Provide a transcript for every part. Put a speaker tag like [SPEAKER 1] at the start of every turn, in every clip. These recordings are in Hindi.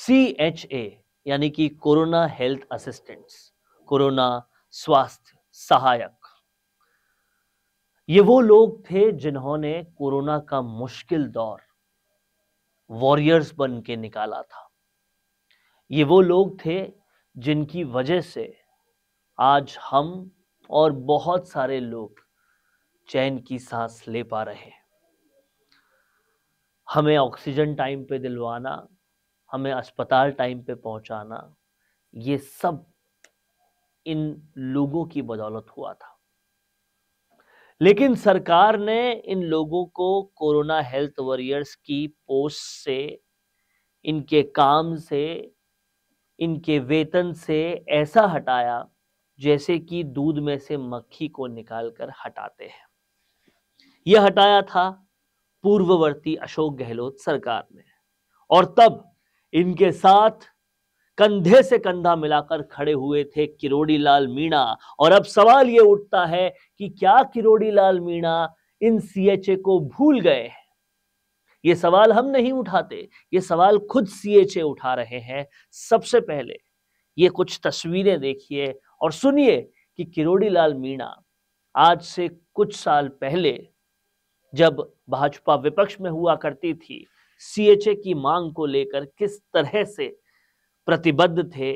[SPEAKER 1] सी एच ए यानी कि कोरोना हेल्थ असिस्टेंट्स कोरोना स्वास्थ्य सहायक ये वो लोग थे जिन्होंने कोरोना का मुश्किल दौर वॉरियर्स बन के निकाला था ये वो लोग थे जिनकी वजह से आज हम और बहुत सारे लोग चैन की सांस ले पा रहे हैं हमें ऑक्सीजन टाइम पे दिलवाना हमें अस्पताल टाइम पे पहुंचाना ये सब इन लोगों की बदौलत हुआ था लेकिन सरकार ने इन लोगों को कोरोना हेल्थ वॉरियर्स की पोस्ट से इनके काम से इनके वेतन से ऐसा हटाया जैसे कि दूध में से मक्खी को निकालकर हटाते हैं यह हटाया था पूर्ववर्ती अशोक गहलोत सरकार ने और तब इनके साथ कंधे से कंधा मिलाकर खड़े हुए थे किरोड़ी लाल मीणा और अब सवाल ये उठता है कि क्या किरोड़ी लाल मीणा इन सीएचए को भूल गए हैं ये सवाल हम नहीं उठाते ये सवाल खुद सीएचए उठा रहे हैं सबसे पहले ये कुछ तस्वीरें देखिए और सुनिए कि किरोड़ी लाल मीणा आज से कुछ साल पहले जब भाजपा विपक्ष में हुआ करती थी सीएचए की मांग को लेकर किस तरह से प्रतिबद्ध थे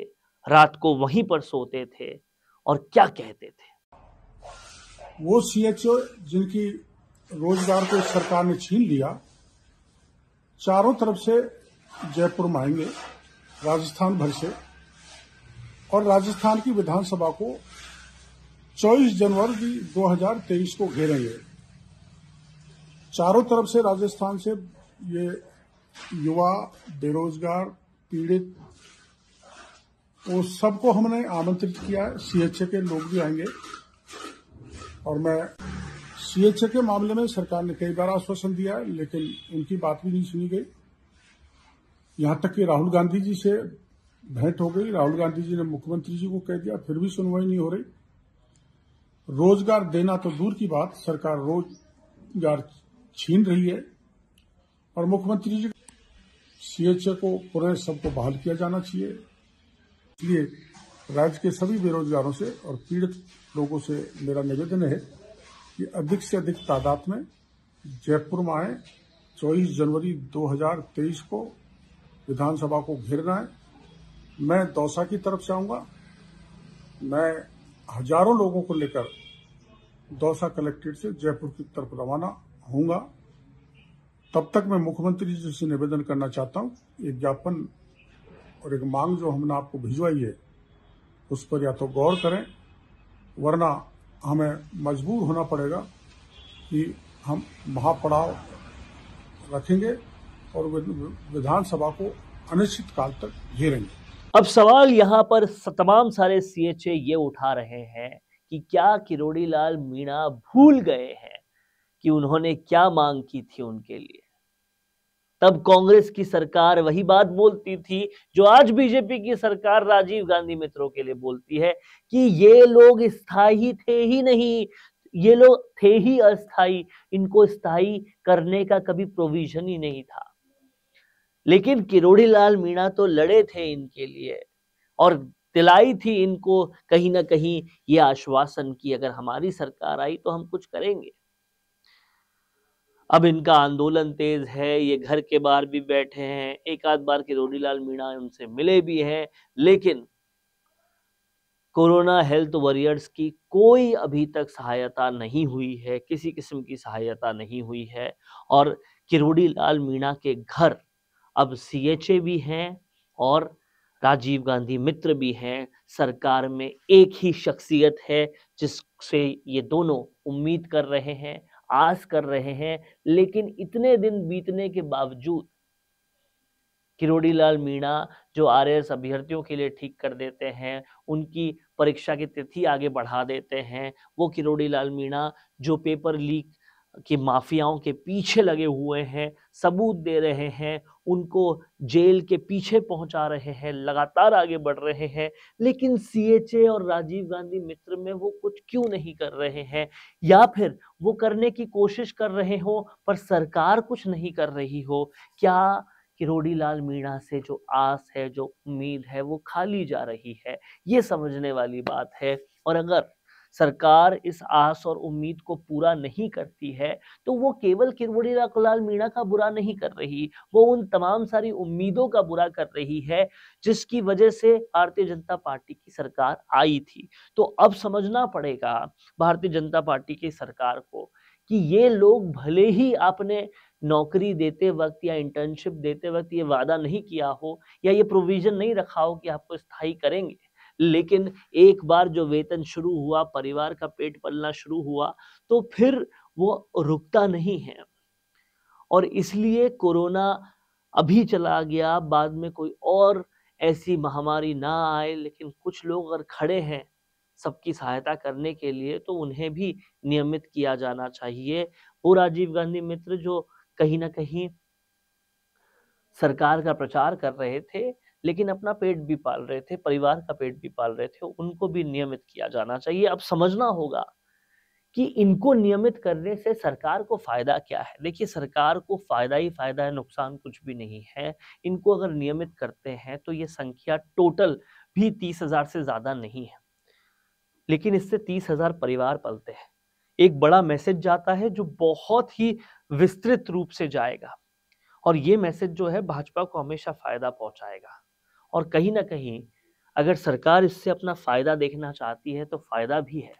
[SPEAKER 1] रात को वहीं पर सोते थे और क्या
[SPEAKER 2] कहते थे वो सीएचओ जिनकी रोजगार को सरकार ने छीन लिया चारों तरफ से जयपुर में आएंगे राजस्थान भर से और राजस्थान की विधानसभा को 24 जनवरी 2023 को घेरेंगे चारों तरफ से राजस्थान से ये युवा बेरोजगार पीड़ित वो सबको हमने आमंत्रित किया सीएचए के लोग भी आएंगे और मैं सीएचए के मामले में सरकार ने कई बार आश्वासन दिया लेकिन उनकी बात भी नहीं सुनी गई यहां तक कि राहुल गांधी जी से भेंट हो गई राहुल गांधी जी ने मुख्यमंत्री जी को कह दिया फिर भी सुनवाई नहीं हो रही रोजगार देना तो दूर की बात सरकार रोजगार छीन रही है और मुख्यमंत्री जी सीएचए को पुनः सबको बहाल किया जाना चाहिए इसलिए राज्य के सभी बेरोजगारों से और पीड़ित लोगों से मेरा निवेदन है कि अधिक से अधिक तादाद में जयपुर में आए चौबीस जनवरी 2023 को विधानसभा को घेरना है मैं दौसा की तरफ से मैं हजारों लोगों को लेकर दौसा कलेक्ट्रेट से जयपुर की तरफ रवाना होऊंगा तब तक मैं मुख्यमंत्री जी से निवेदन करना चाहता हूँ एक ज्ञापन और एक मांग जो हमने आपको भिजवाई है उस पर या तो गौर करें वरना हमें मजबूर होना पड़ेगा कि हम महापड़ाव रखेंगे और विधानसभा को अनिश्चित काल तक घेरेंगे
[SPEAKER 1] अब सवाल यहाँ पर तमाम सारे सीएचए ये उठा रहे हैं कि क्या किरोड़ी लाल मीणा भूल गए हैं कि उन्होंने क्या मांग की थी उनके लिए तब कांग्रेस की सरकार वही बात बोलती थी जो आज बीजेपी की सरकार राजीव गांधी मित्रों के लिए बोलती है कि ये लोग स्थायी थे ही नहीं ये लोग थे ही अस्थाई इनको स्थाई करने का कभी प्रोविजन ही नहीं था लेकिन किरोड़ी लाल मीणा तो लड़े थे इनके लिए और दिलाई थी इनको कहीं ना कहीं ये आश्वासन कि अगर हमारी सरकार आई तो हम कुछ करेंगे अब इनका आंदोलन तेज है ये घर के बाहर भी बैठे हैं एक आध बार के लाल मीणा उनसे मिले भी हैं लेकिन कोरोना हेल्थ वॉरियर्स की कोई अभी तक सहायता नहीं हुई है किसी किस्म की सहायता नहीं हुई है और किरोड़ी लाल मीणा के घर अब सीएचए भी हैं और राजीव गांधी मित्र भी हैं सरकार में एक ही शख्सियत है जिससे ये दोनों उम्मीद कर रहे हैं आस कर रहे हैं लेकिन इतने दिन बीतने के बावजूद किरोड़ी लाल मीणा जो आर एस अभ्यर्थियों के लिए ठीक कर देते हैं उनकी परीक्षा की तिथि आगे बढ़ा देते हैं वो किरोड़ीलाल मीणा जो पेपर लीक कि माफियाओं के पीछे लगे हुए हैं सबूत दे रहे हैं उनको जेल के पीछे पहुंचा रहे हैं लगातार आगे बढ़ रहे हैं लेकिन सीएचए और राजीव गांधी मित्र में वो कुछ क्यों नहीं कर रहे हैं या फिर वो करने की कोशिश कर रहे हो पर सरकार कुछ नहीं कर रही हो क्या किरोड़ी लाल मीणा से जो आस है जो उम्मीद है वो खाली जा रही है ये समझने वाली बात है और अगर सरकार इस आस और उम्मीद को पूरा नहीं करती है तो वो केवल किरवड़ी लाल मीणा का बुरा नहीं कर रही वो उन तमाम सारी उम्मीदों का बुरा कर रही है जिसकी वजह से भारतीय जनता पार्टी की सरकार आई थी तो अब समझना पड़ेगा भारतीय जनता पार्टी की सरकार को कि ये लोग भले ही आपने नौकरी देते वक्त या इंटर्नशिप देते वक्त ये वादा नहीं किया हो या ये प्रोविजन नहीं रखा हो कि आपको स्थायी करेंगे लेकिन एक बार जो वेतन शुरू हुआ परिवार का पेट पलना शुरू हुआ तो फिर वो रुकता नहीं है और इसलिए कोरोना अभी चला गया बाद में कोई और ऐसी महामारी ना आए लेकिन कुछ लोग अगर खड़े हैं सबकी सहायता करने के लिए तो उन्हें भी नियमित किया जाना चाहिए वो राजीव गांधी मित्र जो कहीं ना कहीं सरकार का प्रचार कर रहे थे लेकिन अपना पेट भी पाल रहे थे परिवार का पेट भी पाल रहे थे उनको भी नियमित किया जाना चाहिए अब समझना होगा कि इनको नियमित करने से सरकार को फायदा क्या है देखिए सरकार को फायदा ही फायदा है नुकसान कुछ भी नहीं है इनको अगर नियमित करते हैं तो ये संख्या टोटल भी तीस हजार से ज्यादा नहीं है लेकिन इससे तीस हजार परिवार पलते हैं एक बड़ा मैसेज जाता है जो बहुत ही विस्तृत रूप से जाएगा और ये मैसेज जो है भाजपा को हमेशा फायदा पहुंचाएगा और कहीं ना कहीं अगर सरकार इससे अपना फ़ायदा देखना चाहती है तो फ़ायदा भी है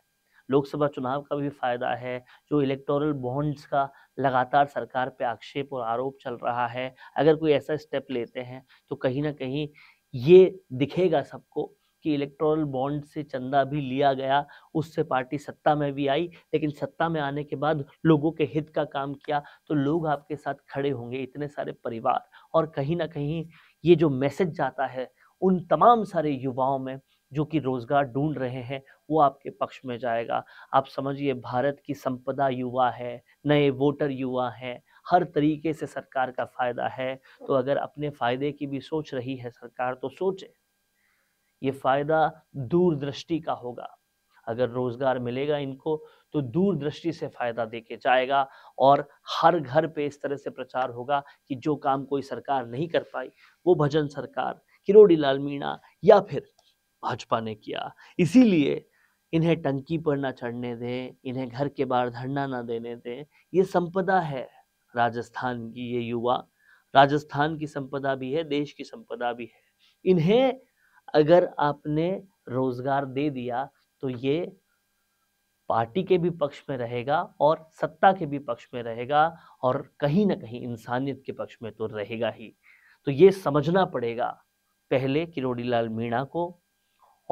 [SPEAKER 1] लोकसभा चुनाव का भी फ़ायदा है जो इलेक्टोरल बॉन्ड्स का लगातार सरकार पे आक्षेप और आरोप चल रहा है अगर कोई ऐसा स्टेप लेते हैं तो कहीं ना कहीं ये दिखेगा सबको कि इलेक्टोरल बॉन्ड से चंदा भी लिया गया उससे पार्टी सत्ता में भी आई लेकिन सत्ता में आने के बाद लोगों के हित का काम किया तो लोग आपके साथ खड़े होंगे इतने सारे परिवार और कहीं ना कहीं ये जो मैसेज जाता है उन तमाम सारे युवाओं में जो कि रोज़गार ढूंढ रहे हैं वो आपके पक्ष में जाएगा आप समझिए भारत की संपदा युवा है नए वोटर युवा हैं हर तरीके से सरकार का फ़ायदा है तो अगर अपने फ़ायदे की भी सोच रही है सरकार तो सोचे ये फ़ायदा दूरदृष्टि का होगा अगर रोजगार मिलेगा इनको तो दूरदृष्टि से फायदा देके जाएगा और हर घर पे इस तरह से प्रचार होगा कि जो काम कोई सरकार नहीं कर पाई वो भजन सरकार किरोड़ी लाल मीणा या फिर भाजपा ने किया इसीलिए इन्हें टंकी पर ना चढ़ने दें इन्हें घर के बाहर धरना ना देने दें ये संपदा है राजस्थान की ये युवा राजस्थान की संपदा भी है देश की संपदा भी है इन्हें अगर आपने रोजगार दे दिया तो ये पार्टी के भी पक्ष में रहेगा और सत्ता के भी पक्ष में रहेगा और कहीं ना कहीं इंसानियत के पक्ष में तो रहेगा ही तो ये समझना पड़ेगा पहले किरोड़ी लाल मीणा को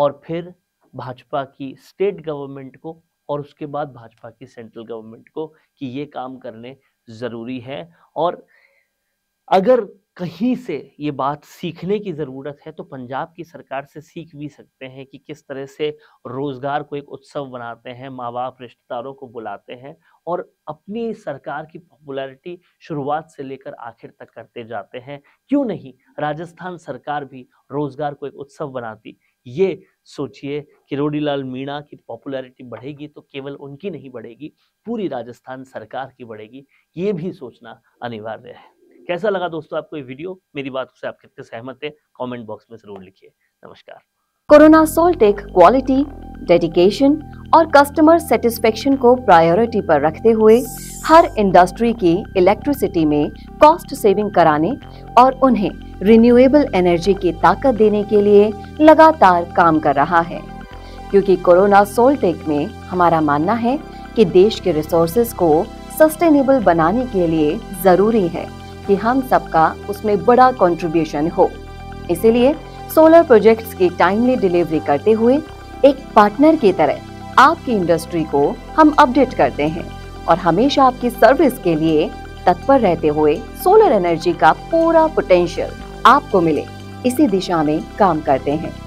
[SPEAKER 1] और फिर भाजपा की स्टेट गवर्नमेंट को और उसके बाद भाजपा की सेंट्रल गवर्नमेंट को कि ये काम करने ज़रूरी है और अगर कहीं से ये बात सीखने की ज़रूरत है तो पंजाब की सरकार से सीख भी सकते हैं कि किस तरह से रोज़गार को एक उत्सव बनाते हैं माँ बाप रिश्तेदारों को बुलाते हैं और अपनी सरकार की पॉपुलैरिटी शुरुआत से लेकर आखिर तक करते जाते हैं क्यों नहीं राजस्थान सरकार भी रोज़गार को एक उत्सव बनाती ये सोचिए कि रोडीलाल मीणा की पॉपुलैरिटी बढ़ेगी तो केवल उनकी नहीं बढ़ेगी पूरी राजस्थान सरकार की बढ़ेगी ये भी सोचना अनिवार्य है कैसा लगा दोस्तों आपको ये वीडियो मेरी बात से आप कितने सहमत है कॉमेंट बॉक्स में जरूर लिखिए नमस्कार कोरोना सोल्टेक क्वालिटी डेडिकेशन और कस्टमर सेटिस्फेक्शन को प्रायोरिटी पर रखते हुए हर इंडस्ट्री की इलेक्ट्रिसिटी में कॉस्ट सेविंग कराने और उन्हें रिन्यूएबल एनर्जी की ताकत देने के लिए लगातार काम कर रहा है क्योंकि कोरोना सोल्टेक में हमारा मानना है कि देश के रिसोर्सेज को सस्टेनेबल बनाने के लिए ज़रूरी है कि हम सबका उसमें बड़ा कंट्रीब्यूशन हो इसीलिए सोलर प्रोजेक्ट्स की टाइमली डिलीवरी करते हुए एक पार्टनर की तरह आपकी इंडस्ट्री को हम अपडेट करते हैं और हमेशा आपकी सर्विस के लिए तत्पर रहते हुए सोलर एनर्जी का पूरा पोटेंशियल आपको मिले इसी दिशा में काम करते हैं